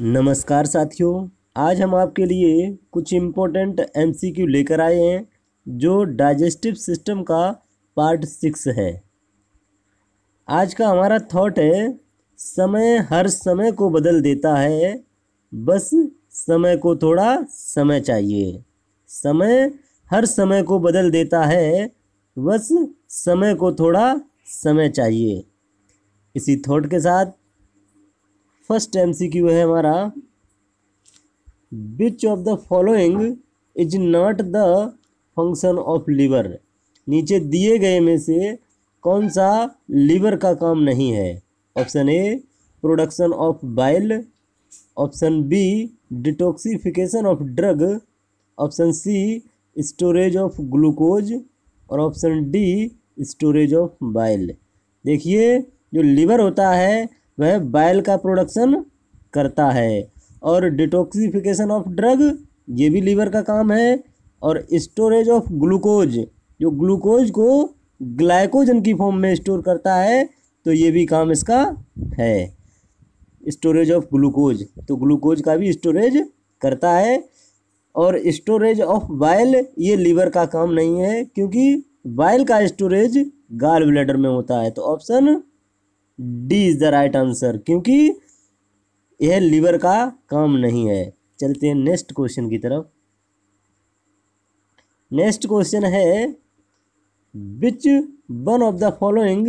नमस्कार साथियों आज हम आपके लिए कुछ इम्पोर्टेंट एम लेकर आए हैं जो डाइजेस्टिव सिस्टम का पार्ट सिक्स है आज का हमारा थॉट है समय हर समय को बदल देता है बस समय को थोड़ा समय चाहिए समय हर समय को बदल देता है बस समय को थोड़ा समय चाहिए इसी थॉट के साथ फर्स्ट एमसीक्यू है हमारा which of the following is not the function of liver नीचे दिए गए में से कौन सा लीवर का काम नहीं है option A production of bile option B detoxification of drug option C storage of glucose और option D storage of bile देखिए जो लीवर होता है वह बाइल का प्रोडक्शन करता है और डिटॉक्सिफिकेशन ऑफ ड्रग ये भी लीवर का काम है और स्टोरेज ऑफ ग्लूकोज जो ग्लूकोज को ग्लाइकोजन की फॉर्म में स्टोर करता है तो ये भी काम इसका है स्टोरेज ऑफ ग्लूकोज तो ग्लूकोज का भी स्टोरेज करता है और स्टोरेज ऑफ बाइल ये लीवर का काम नहीं है क्योंकि बाइल का स्टोरेज गाल ब्लैडर में होता है तो option D is the right answer क्योंकि यह लीवर का काम नहीं है चलते हैं नेक्स्ट क्वेश्चन की तरफ नेक्स्ट क्वेश्चन है which one of the following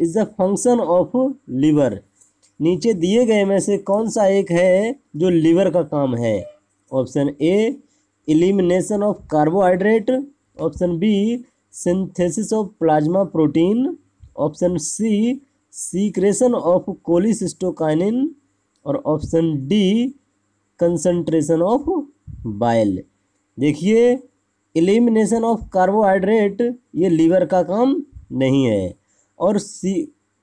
is the function of liver नीचे दिए गए में से कौन सा एक है जो लीवर का काम है option A elimination of carbohydrate option B synthesis of plasma protein option C secretion of cholecystokinin और option D concentration of bile देखिए एलिमिनेशन ऑफ कार्बोहाइड्रेट ये लीवर का काम नहीं है और C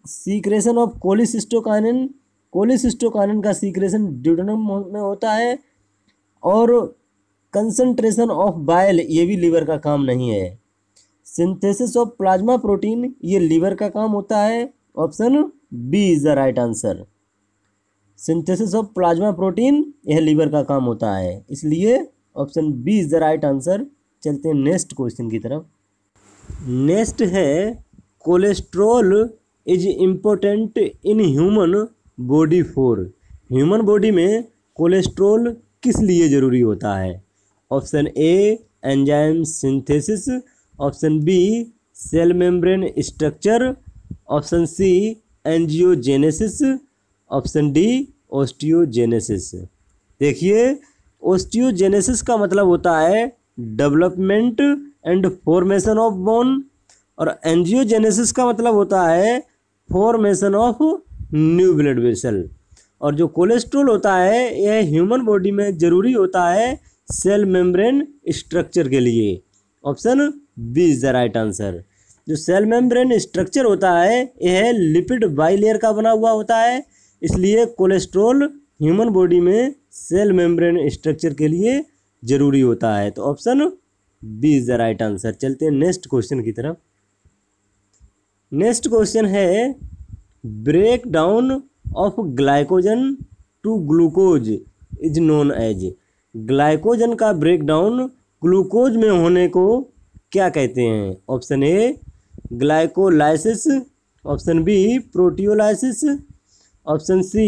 secretion of cholecystokinin cholecystokinin का सीक्रेशन ड्यूडनम में होता है और कंसंट्रेशन ऑफ बाइल ये भी लीवर का काम नहीं है सिंथेसिस ऑफ प्लाज्मा प्रोटीन ये लीवर का काम होता है option B is the right answer synthesis of plasma protein यह लीवर का काम होता है इसलिए option B is the right answer चलते हैं नेक्स्ट क्वेश्चन की तरफ नेक्स्ट है cholesterol is important in human body for human body में कोलेस्ट्रोल किस लिए ज़रूरी होता है option A enzyme synthesis option B cell membrane structure option C angiogenesis option D osteogenesis देखिए ओस्टियोजेनेसिस का मतलब होता है development and formation of bone और एनजियोजेनेसिस का मतलब होता है formation of new blood vessel और जो कोलेस्ट्रोल होता है यह ह्यूमन बॉडी में ज़रूरी होता है सेल मेम्ब्रेन स्ट्रक्चर के लिए option B is the right answer जो सेल मेम्ब्रेन स्ट्रक्चर होता है यह लिपिड बाइलेयर का बना हुआ होता है इसलिए कोलेस्ट्रोल ह्यूमन बॉडी में सेल मेम्ब्रेन स्ट्रक्चर के लिए जरूरी होता है तो option B is the right answer चलते हैं नेक्स्ट क्वेश्चन की तरफ नेक्स्ट क्वेश्चन है break down of glycogen to glucose is known as glycogen का ब्रेक डाउन ग्लूकोज में होने को क्या कहते हैं option A glycolysis option B proteolysis option C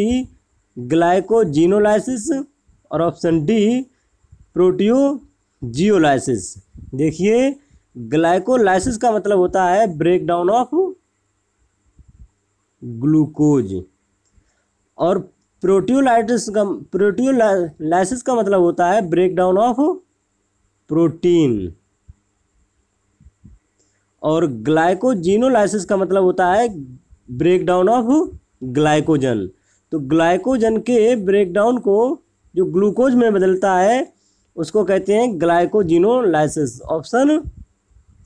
glycogenolysis और ऑप्शन डी प्रोटियोजियोलाइसिस देखिए ग्लाइकोलाइसिस का मतलब होता है ब्रेक डाउन ऑफ ग्लूकोज और प्रोटियोलाइटिस का प्रोटियोलाइसिस का मतलब होता है ब्रेक डाउन ऑफ प्रोटीन और ग्लाइकोजिनोलाइसिस का मतलब होता है ब्रेकडाउन ऑफ ग्लाइकोजन तो ग्लाइकोजन के ब्रेकडाउन को जो ग्लूकोज में बदलता है उसको कहते हैं glycogenolysis option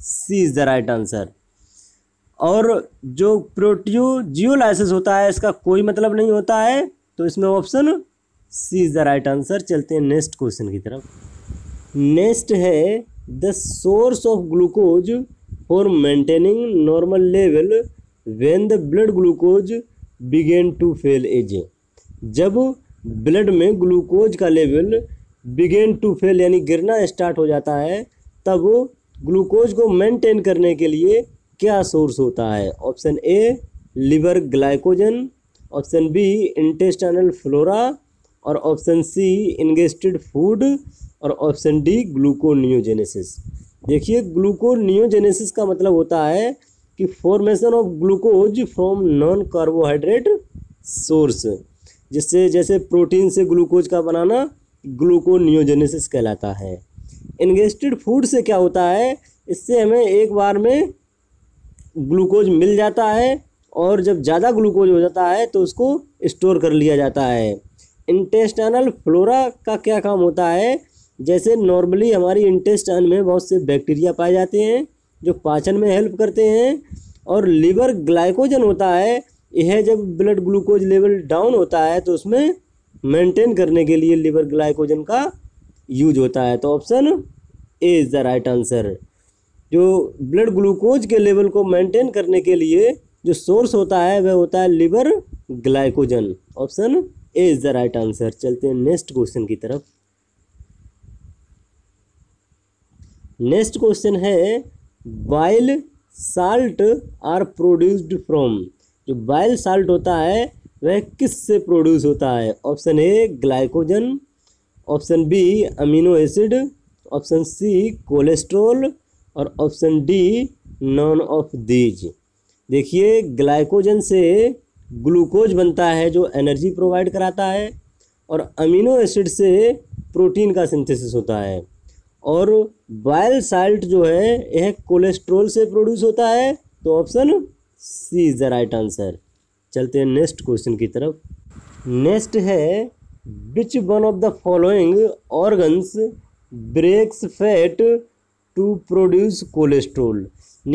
C is the right answer और जो प्रोटियोजियोलाइसिस होता है इसका कोई मतलब नहीं होता है तो इसमें option C is the right answer चलते हैं नेक्स्ट क्वेश्चन की तरफ नेक्स्ट है the source of glucose for maintaining normal level when the blood glucose begin to fail as जब ब्लड में ग्लूकोज का लेवल बिगेन टू फेल यानी गिरना स्टार्ट हो जाता है तब ग्लूकोज को मेंटेन करने के लिए क्या सोर्स होता है option A liver glycogen option B intestinal flora और ऑप्शन सी इंगेस्टेड फूड और ऑप्शन डी ग्लूकोनियोजेनेसिस देखिए ग्लूकोनियोजेनेसिस का मतलब होता है कि formation of glucose from non carbohydrate source जिससे जैसे प्रोटीन से ग्लूकोज का बनाना ग्लूकोनियोजेनेसिस कहलाता है इन्गेस्टेड फूड से क्या होता है इससे हमें एक बार में ग्लूकोज मिल जाता है और जब ज़्यादा ग्लूकोज हो जाता है तो उसको स्टोर कर लिया जाता है इंटेस्टाइनल फ्लोरा का क्या काम होता है जैसे नॉर्मली हमारी इंटेस्टाइन में बहुत से बैक्टीरिया पाए जाते हैं जो पाचन में हेल्प करते हैं और लीवर ग्लाइकोजन होता है यह जब ब्लड ग्लूकोज लेवल डाउन होता है तो उसमें मेंटेन करने के लिए लीवर ग्लाइकोजन का यूज होता है तो option A is the right answer जो ब्लड ग्लूकोज के लेवल को मेंटेन करने के लिए जो सोर्स होता है वह होता है liver glycogen option A is the right answer चलते हैं नेक्स्ट क्वेश्चन की तरफ नेक्स्ट क्वेश्चन है bile salt are produced from जो बाइल साल्ट होता है वह किस से प्रोड्यूस होता है option A glycogen option B amino acid option C cholesterol और option D none of these देखिए ग्लाइकोजन से ग्लूकोज बनता है जो एनर्जी प्रोवाइड कराता है और अमीनो एसिड से प्रोटीन का सिंथेसिस होता है और बाइल साल्ट जो है यह कोलेस्ट्रोल से प्रोड्यूस होता है तो option C is the right answer चलते हैं नेक्स्ट क्वेश्चन की तरफ नेक्स्ट है which one of the following organs breaks fat to produce cholesterol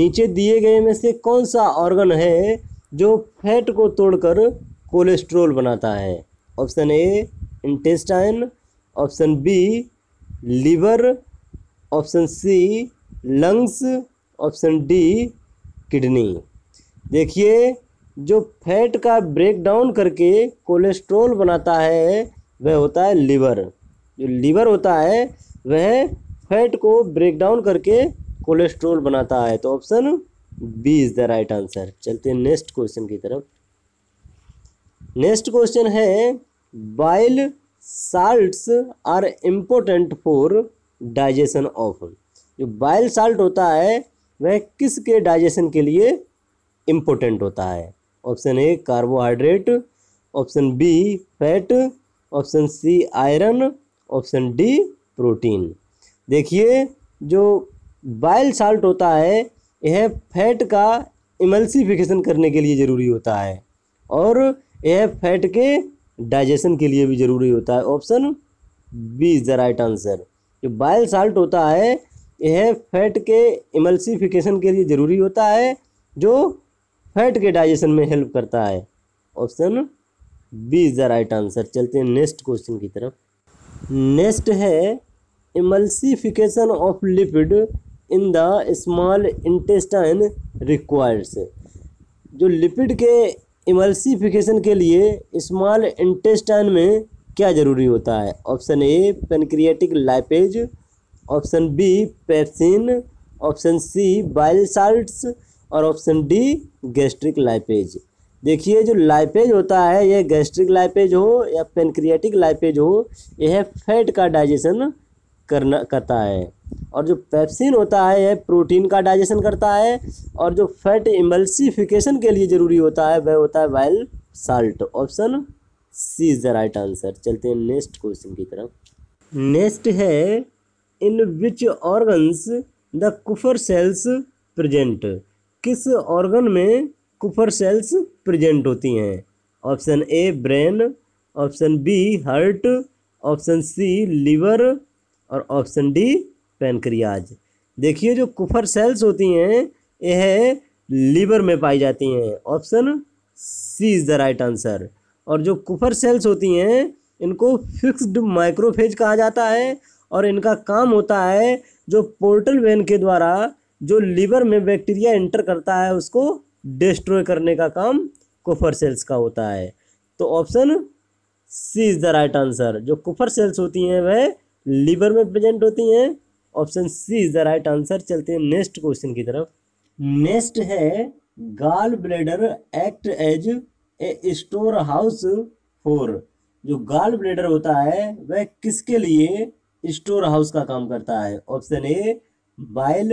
नीचे दिए गए में से कौन सा ऑर्गन है जो फैट को तोड़कर कोलेस्ट्रोल बनाता है option A intestine option B liver option C lungs option D kidney देखिए जो फैट का ब्रेक डाउन करके कोलेस्ट्रोल बनाता है वह होता है लीवर जो लीवर होता है वह फैट को ब्रेक डाउन करके कोलेस्ट्रोल बनाता है तो option B is the right answer चलते हैं नेक्स्ट क्वेश्चन की तरफ नेक्स्ट क्वेश्चन है bile salts are important for digestion of जो बाइल साल्ट होता है वह किसके डाइजेशन के लिए इम्पोर्टेंट होता है option A carbohydrate option B fat option C iron option D protein देखिए जो बाइल साल्ट होता है यह फैट का इमल्सिफिकेशन करने के लिए ज़रूरी होता है और यह फैट के डाइजेशन के लिए भी ज़रूरी होता है option B is the right answer जो बाइल साल्ट होता है यह फैट के इमल्सिफिकेशन के लिए ज़रूरी होता है जो फैट के डाइजेशन में हेल्प करता है option B is the right answer चलते हैं नेक्स्ट क्वेश्चन की तरफ नेक्स्ट है emulsification of lipid in the small intestine requires जो लिपिड के इमल्सिफिकेशन के लिए स्मॉल इंटेस्टाइन में क्या जरूरी होता है option A pancreatic lipase option B pepsin option C bile salts और ऑप्शन डी गैस्ट्रिक लाइपेज देखिए जो लाइपेज होता है यह गैस्ट्रिक लाइपेज हो या पेनक्रियाटिक लाइपेज हो यह फैट का डाइजेशन करना करता है और जो पेप्सिन होता है यह प्रोटीन का डाइजेशन करता है और जो फैट इमल्सिफिकेशन के लिए ज़रूरी होता है वह होता है bile salt option C is the right answer चलते हैं नेक्स्ट क्वेश्चन की तरफ नेक्स्ट है in which organs the Kupffer cells present किस ऑर्गन में कुफर सेल्स प्रेजेंट होती हैं option A brain option B heart option C liver और ऑप्शन डी पेनक्रियाज देखिए जो कुफर सेल्स होती हैं यह लीवर में पाई जाती हैं option C is the right answer और जो कुफर सेल्स होती हैं इनको फिक्स्ड माइक्रोफेज कहा जाता है और इनका काम होता है जो पोर्टल वेन के द्वारा जो लीवर में बैक्टीरिया एंटर करता है उसको डिस्ट्रॉय करने का काम कुफर सेल्स का होता है तो option C is the right answer जो कुफर सेल्स होती हैं वह लीवर में प्रेजेंट होती हैं option C is the right answer चलते हैं नेक्स्ट क्वेश्चन की तरफ नेक्स्ट है gall bladder act as a storehouse for जो गाल ब्लेडर होता है वह किसके लिए स्टोर हाउस का काम करता है option A bile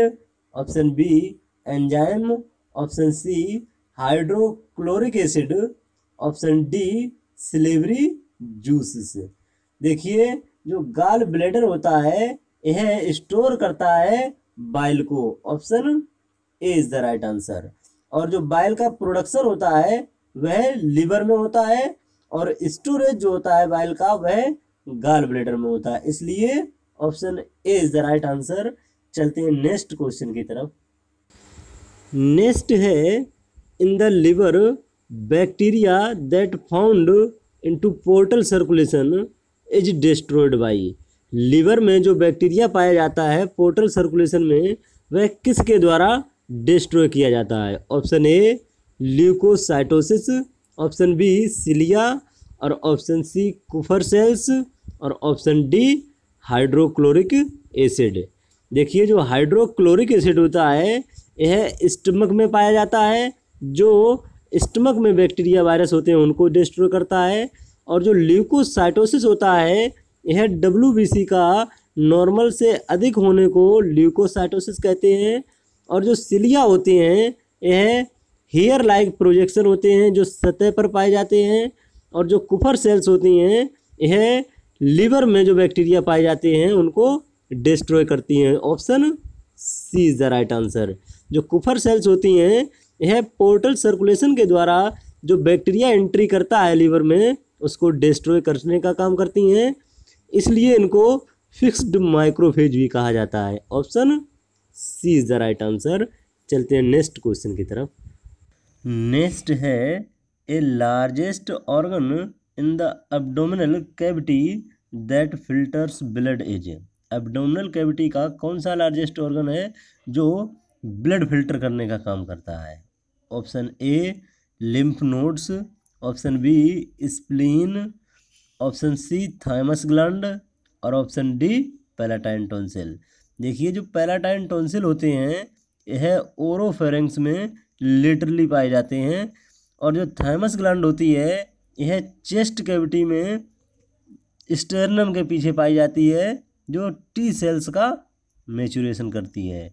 option B enzyme option C hydrochloric acid option D salivary juice देखिए जो गाल ब्लेडर होता है यह स्टोर करता है बाइल को option A is the right answer और जो बाइल का प्रोडक्शन होता है वह लिवर में होता है और स्टोरेज जो होता है बाइल का वह गाल ब्लेडर में होता है इसलिए option A is the right answer चलते हैं नेक्स्ट क्वेश्चन की तरफ नेक्स्ट है in the liver bacteria that found into portal circulation is destroyed by liver में जो बैक्टीरिया पाया जाता है पोर्टल सर्कुलेशन में वह किसके द्वारा डिस्ट्रॉय किया जाता है option A leukocytosis option B cilia और ऑप्शन सी कुफर सेल्स और ऑप्शन डी हाइड्रोक्लोरिक एसिड देखिए जो हाइड्रोक्लोरिक एसिड होता है यह स्टमक में पाया जाता है जो स्टमक में बैक्टीरिया वायरस होते हैं उनको डिस्ट्रॉय करता है और जो ल्यूकोसाइटोसिस होता है यह डब्ल्यू का नॉर्मल से अधिक होने को ल्यूकोसाइटोसिस कहते हैं और जो सिलिया होते हैं यह हेयर लाइक प्रोजेक्शन होते हैं जो सतह पर पाए जाते हैं और जो कुफर सेल्स होती हैं यह लीवर में जो बैक्टीरिया पाए जाते हैं उनको डिस्ट्रॉय करती हैं option C is the right answer जो कुफर सेल्स होती हैं यह पोर्टल सर्कुलेशन के द्वारा जो बैक्टीरिया एंट्री करता है लीवर में उसको डिस्ट्रॉय करने का काम करती हैं इसलिए इनको फिक्स्ड माइक्रोफेज भी कहा जाता है option C is the right answer चलते हैं नेक्स्ट क्वेश्चन की तरफ नेस्ट है a largest organ in the abdominal cavity that filters blood is abdominal cavity का कौन सा लार्जेस्ट ऑर्गन है जो ब्लड फिल्टर करने का काम करता है option A lymph nodes option B spleen option C thymus gland और ऑप्शन डी पैलाटाइन टोनसिल देखिए जो पैलाटाइन टोनसिल होते हैं यह ओरोफेरेंक्स में लेटरली पाए जाते हैं और जो थैमस ग्लैंड होती है यह चेस्ट कैविटी में स्टर्नम के पीछे पाई जाती है जो टी सेल्स का मेचुरेशन करती है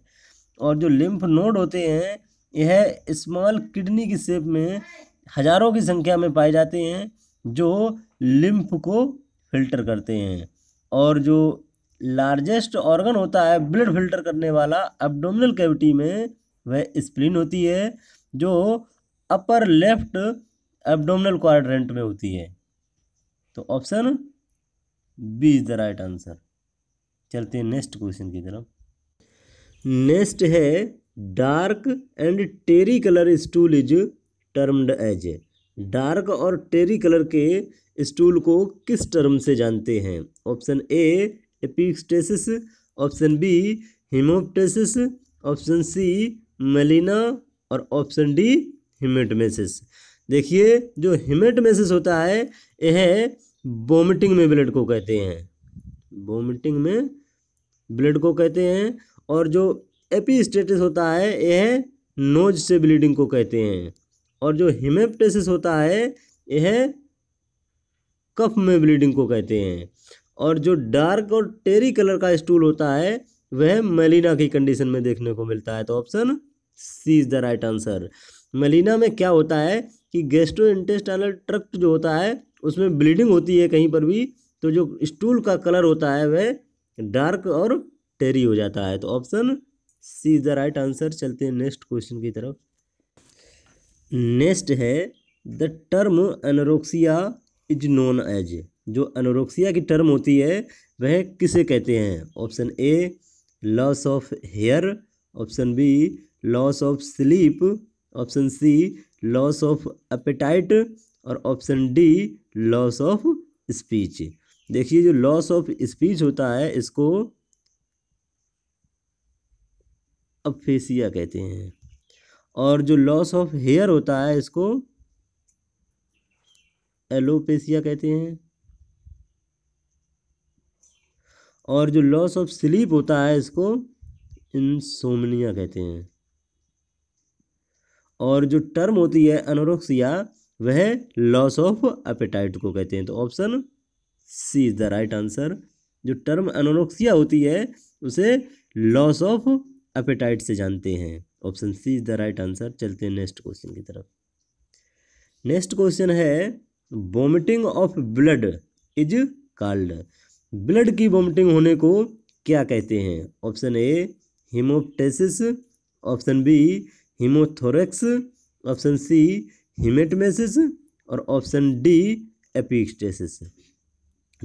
और जो लिम्फ नोड होते हैं यह स्मॉल किडनी की शेप में हजारों की संख्या में पाए जाते हैं जो लिम्फ को फिल्टर करते हैं और जो लार्जेस्ट ऑर्गन होता है ब्लड फिल्टर करने वाला एब्डोमिनल कैविटी में वह स्प्लिन होती है जो अपर लेफ्ट एब्डोमिनल क्वाड्रेंट में होती है तो option B is the right answer चलते हैं नेक्स्ट क्वेश्चन की तरफ नेक्स्ट है dark and tarry colour stool is termed as dark और टेरी कलर के स्टूल को किस टर्म से जानते हैं option A epistaxis option B haemoptysis option C melaena और ऑप्शन डी हिमेटमेसिस देखिए जो हिमेटमेसिस होता है यह वोमिटिंग में ब्लड को कहते हैं वोमिटिंग में ब्लड को कहते हैं और जो एपीस्टेटिस होता है यह नोज से ब्लीडिंग को कहते हैं और जो हिमेप्टेसिस होता है यह कफ में ब्लीडिंग को कहते हैं और जो डार्क और टेरी कलर का स्टूल होता है वह मलिना की कंडीशन में देखने को मिलता है तो option C is the right answer melaena में क्या होता है कि गेस्ट्रो इंटेस्टाइनल ट्रक्ट जो होता है उसमें ब्लीडिंग होती है कहीं पर भी तो जो स्टूल का कलर होता है वह डार्क और टेरी हो जाता है तो option C is the right answer चलते हैं नेक्स्ट क्वेश्चन की तरफ नेक्स्ट है the term anorexia is known as जो एनोरोक्सिया की टर्म होती है वह किसे कहते हैं option A loss of hair option B loss of sleep option C loss of appetite और option D loss of speech देखिए जो लॉस ऑफ स्पीच होता है इसको अपेसिया कहते हैं और जो लॉस ऑफ हेयर होता है इसको एलोपेसिया कहते हैं और जो लॉस ऑफ स्लीप होता है इसको इंसोमनिया कहते हैं और जो टर्म होती है अनोरोक्सिया वह लॉस ऑफ एपेटाइट को कहते हैं तो option C is the right answer जो टर्म अनोरोक्सिया होती है उसे लॉस ऑफ एपेटाइट से जानते हैं option C is the right answer चलते हैं नेक्स्ट क्वेश्चन की तरफ नेक्स्ट क्वेश्चन है vomiting of blood is called blood की वॉमिटिंग होने को क्या कहते हैं option A haemoptysis option B haemothorax option C haematemesis और ऑप्शन डी एपीस्टेसिस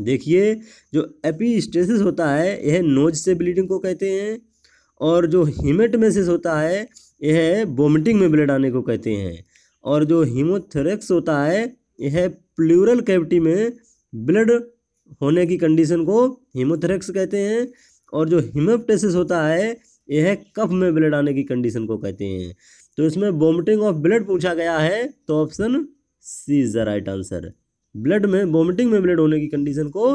देखिए जो एपीस्टेसिस होता है यह नोज से ब्लीडिंग को कहते हैं और जो हिमेटमेसिस होता है यह वोमिटिंग में ब्लड आने को कहते हैं और जो हिमोथोरेक्स होता है यह प्लूरल कैविटी में ब्लड होने की कंडीशन को हीमोथेरेक्स कहते हैं और जो हिमोप्टेसिस होता है यह कफ में ब्लड आने की कंडीशन को कहते हैं तो इसमें वोमिटिंग ऑफ ब्लड पूछा गया है तो option C is the right answer blood में वोमिटिंग में ब्लड होने की कंडीशन को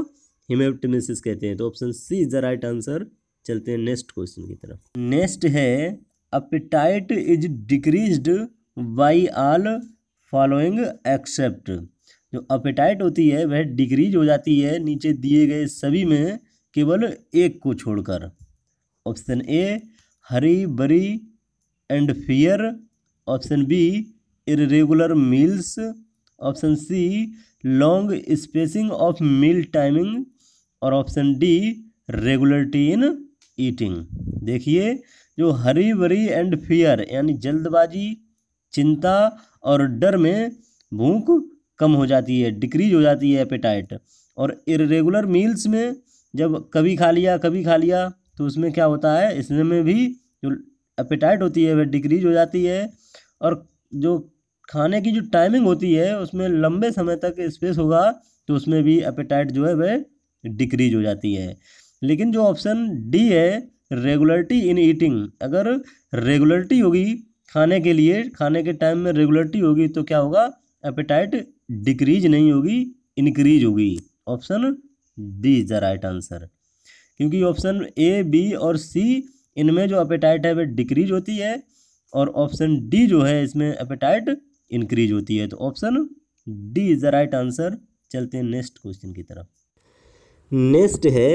हिमेप्टमिसिस कहते हैं तो option C is the right answer चलते हैं नेक्स्ट क्वेश्चन की तरफ नेक्स्ट है appetite is decreased by all following except जो अपेटाइट होती है वह डिक्रीज हो जाती है नीचे दिए गए सभी में केवल एक को छोड़कर option A hurry worry and fear option B irregular meals option C long spacing of meal timing और option D regularity in eating देखिए जो हरी बरी एंड फियर यानी जल्दबाजी चिंता और डर में भूख कम हो जाती है डिक्रीज हो जाती है एपेटाइट और इरेगुलर मील्स में जब कभी खा लिया कभी खा लिया तो उसमें क्या होता है इसमें में भी जो एपेटाइट होती है वह डिक्रीज हो जाती है और जो खाने की जो टाइमिंग होती है उसमें लंबे समय तक स्पेस होगा तो उसमें भी एपेटाइट जो है वह डिक्रीज हो जाती है लेकिन जो ऑप्शन डी है रेगुलरिटी इन ईटिंग अगर रेगुलरिटी होगी खाने के लिए खाने के टाइम में रेगुलरिटी होगी तो क्या होगा एपेटाइट डिक्रीज नहीं होगी इनक्रीज होगी option D is the right answer क्योंकि ऑप्शन ए बी और सी इनमें जो अपेटाइट है वह डिक्रीज होती है और ऑप्शन डी जो है इसमें अपेटाइट इंक्रीज होती है तो option D is the right answer चलते हैं नेक्स्ट क्वेश्चन की तरफ नेक्स्ट है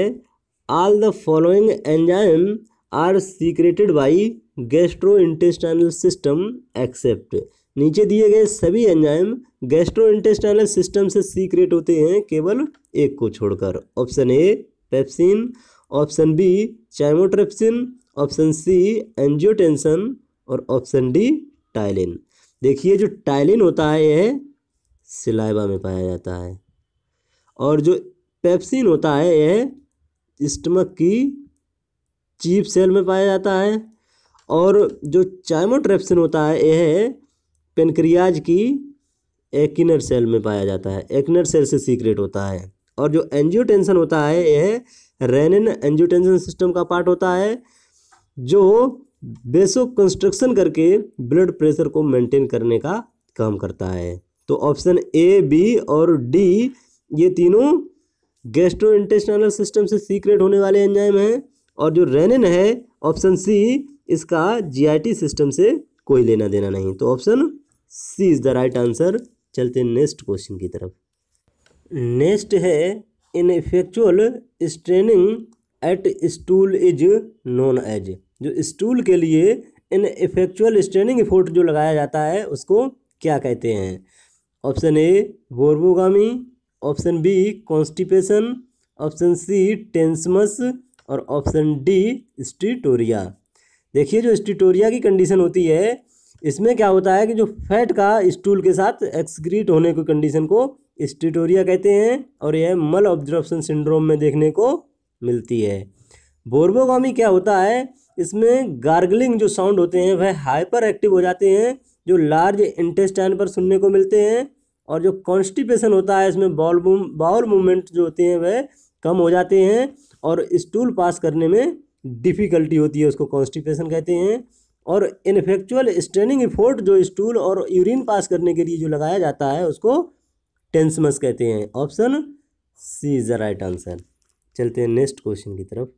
all the following enzyme are secreted by gastrointestinal system except नीचे दिए गए सभी एंजाइम गैस्ट्रोइंटेस्टाइनल सिस्टम से सीक्रेट होते हैं केवल एक को छोड़कर option A pepsin option B chymotrypsin option C angiotensin और ऑप्शन डी टाइलिन देखिए जो टाइलिन होता है यह सिलाइबा में पाया जाता है और जो पेप्सिन होता है यह स्टमक की चीप सेल में पाया जाता है और जो चाइमोट्रेप्सिन होता है यह पेनक्रियाज की एक्नर सेल में पाया जाता है एक्नर सेल से सीक्रेट होता है और जो एंजियोटेंशन होता है यह रेनिन एंजियोटेंशन सिस्टम का पार्ट होता है जो बेसो कंस्ट्रक्शन करके ब्लड प्रेशर को मेंटेन करने का काम करता है तो ऑप्शन ए बी और डी ये तीनों गेस्ट्रो इंटेस्टनल सिस्टम से सीक्रेट होने वाले एंजाइम हैं और जो रेनिन है ऑप्शन सी इसका जीआईटी सिस्टम से कोई लेना देना नहीं तो option C is the right answer चलते हैं नेक्स्ट क्वेश्चन की तरफ नेक्स्ट है ineffectual straining at stool is known as जो स्टूल के लिए इन इफेक्चुअल स्ट्रेनिंग इफोर्ट जो लगाया जाता है उसको क्या कहते हैं option A borborygmi option B constipation option C tenesmus और ऑप्शन डी स्टीटोरिया देखिए जो स्टीटोरिया की कंडीशन होती है इसमें क्या होता है कि जो फैट का स्टूल के साथ एक्सक्रीट होने की कंडीशन को स्टिटोरिया कहते हैं और यह मल ऑब्जर्वेशन सिंड्रोम में देखने को मिलती है बोर्बोगामी क्या होता है इसमें गार्गलिंग जो साउंड होते हैं वह हाइपर एक्टिव हो जाते हैं जो लार्ज इंटेस्टाइन पर सुनने को मिलते हैं और जो कॉन्स्टिपेशन होता है इसमें बॉल बाउल मूवमेंट जो होते हैं वह कम हो जाते हैं और स्टूल पास करने में डिफ़िकल्टी होती है उसको कॉन्स्टिपेशन कहते हैं और इनफेक्चुअल स्ट्रेनिंग इफोर्ट जो स्टूल और यूरिन पास करने के लिए जो लगाया जाता है उसको टेंसमस कहते हैं option C is the right answer चलते हैं नेक्स्ट क्वेश्चन की तरफ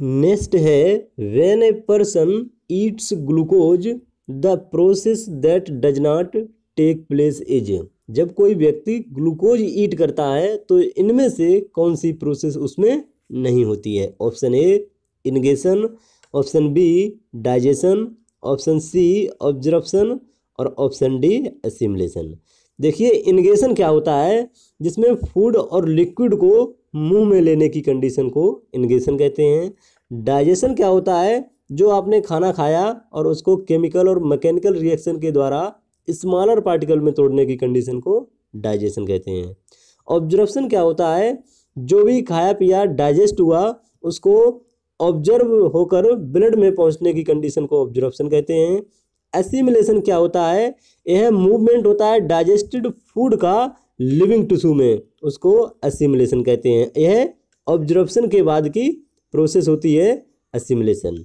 नेक्स्ट है when a person eats glucose the process that does not take place is जब कोई व्यक्ति ग्लूकोज ईट करता है तो इनमें से कौन सी प्रोसेस उसमें नहीं होती है option A ingestion option B digestion option C observation और ऑप्शन डी असिमलेशन देखिए इनगेशन क्या होता है जिसमें फूड और लिक्विड को मुंह में लेने की कंडीशन को इनगेशन कहते हैं डाइजेशन क्या होता है जो आपने खाना खाया और उसको केमिकल और मैकेनिकल रिएक्शन के द्वारा स्मॉलर पार्टिकल में तोड़ने की कंडीशन को डाइजेशन कहते हैं ऑब्जर्वशन क्या होता है जो भी खाया पिया डाइजेस्ट हुआ उसको ऑब्जर्व होकर ब्लड में पहुंचने की कंडीशन को ऑब्जर्वेशन कहते हैं एसिमिलेशन क्या होता है यह मूवमेंट होता है डाइजेस्टेड फूड का लिविंग टिश्यू में उसको एसिमिलेशन कहते हैं यह ऑब्जर्वेशन के बाद की प्रोसेस होती है एसिमिलेशन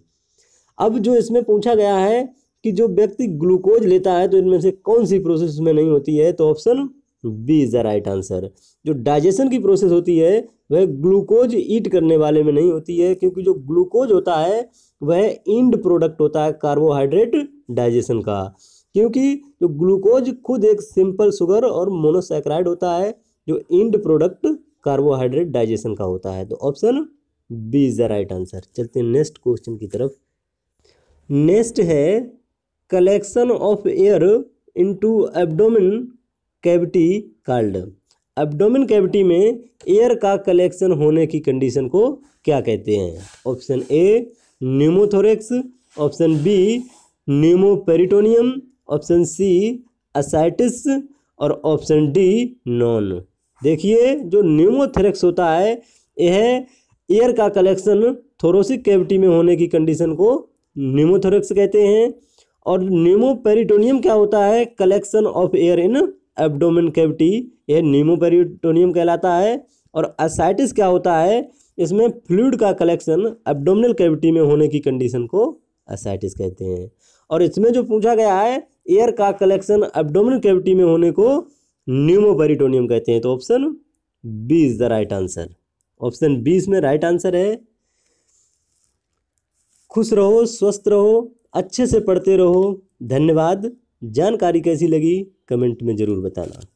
अब जो इसमें पूछा गया है कि जो व्यक्ति ग्लूकोज लेता है तो इनमें से कौन सी प्रोसेस उसमें नहीं होती है तो option B is the right answer जो डाइजेशन की प्रोसेस होती है वह ग्लूकोज ईट करने वाले में नहीं होती है क्योंकि जो ग्लूकोज होता है वह इंड प्रोडक्ट होता है कार्बोहाइड्रेट डाइजेशन का क्योंकि जो ग्लूकोज खुद एक सिंपल शुगर और मोनोसैक्राइड होता है जो इंड प्रोडक्ट कार्बोहाइड्रेट डाइजेशन का होता है तो option B is the right answer चलते हैं नेक्स्ट क्वेश्चन की तरफ नेक्स्ट है collection of air into abdomen cavity called abdomen cavity में एयर का कलेक्शन होने की कंडीशन को क्या कहते हैं option A pneumothorax option B pneumoperitoneum option C ascites और ऑप्शन डी नॉन देखिए जो न्यूमोथेरेक्स होता है यह एयर का कलेक्शन थोरोसिक कैविटी में होने की कंडीशन को न्यूमोथोरेक्स कहते हैं और न्यूमोपेरिटोनियम क्या होता है collection of air in abdomen cavity यह न्यूमोपेरिटोनियम कहलाता है और असाइटिस क्या होता है इसमें फ्लूड का कलेक्शन एब्डोमिनल कैविटी में होने की कंडीशन को असाइटिस कहते हैं और इसमें जो पूछा गया है एयर का कलेक्शन एब्डोमिनल कैविटी में होने को न्यूमोपेरिटोनियम कहते हैं तो option B is the right answer option B इसमें राइट आंसर है खुश रहो स्वस्थ रहो अच्छे से पढ़ते रहो धन्यवाद जानकारी कैसी लगी कमेंट में ज़रूर बताना